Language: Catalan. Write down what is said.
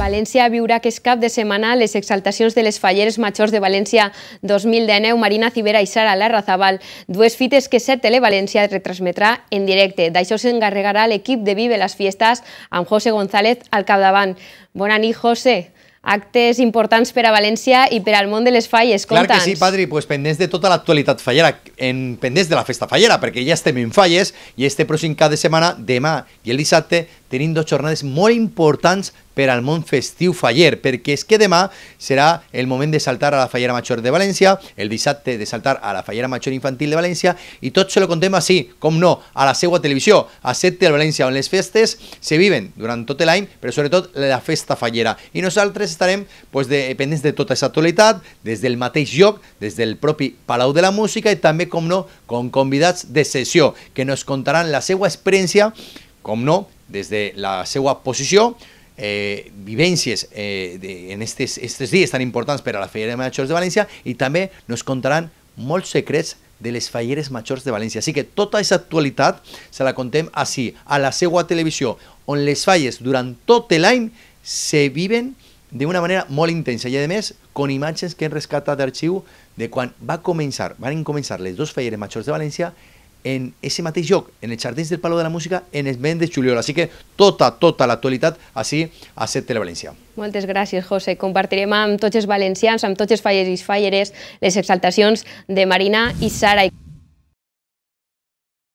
València viurà aquest cap de setmana les exaltacions de les falleres majors de València 2019, Marina Cibera i Sara Larrazabal, dues fites que set Televalencia retransmetrà en directe. D'això s'engarregarà l'equip de Vive les Fiestes amb José González al capdavant. Bona nit, José. Actes importants per a València i per al món de les falles. Clar que sí, Padri, pues pendents de tota l'actualitat fallera, en, pendents de la festa fallera, perquè ja estem en falles i este pròxim cap de setmana, demà i el dissabte, Teniendo dos muy muy para para al món festiu faller, porque es que además será el momento de saltar a la Fallera Mayor de Valencia, el dissabte de saltar a la Fallera Mayor Infantil de Valencia, y todo se lo contem así, como no, a la Segua televisió, a Sete de Valencia, on les festes se viven durante el año, pero sobre todo la festa fallera. Y nosotros estaremos pues, de, de tota esa actualidad, desde el mateix lloc, desde el propi Palau de la Música, y también, como no, con convidats de sessió, que nos contarán la Segua experiència com no, des de la seva posició, eh, vivències eh, de, en aquests dies tan importants per a la de Majors de València i també ens contaran molts secrets de les Falleres Majors de València. Així que tota aquesta actualitat se la contem així, a la seva televisió, on les falles durant tot l'any se viven d'una manera molt intensa i, a més, con imatges que hem rescatat d'arxiu de quan va començar, van començar les dues Falleres Majors de València en ese mateix lloc, en els jardins del Palau de la Música, en el mes de juliol. Així que tota, tota l'actualitat així a Set Televalencià. Moltes gràcies, José. Compartirem amb tots els valencians, amb tots els falles i falleres, les exaltacions de Marina i Sara.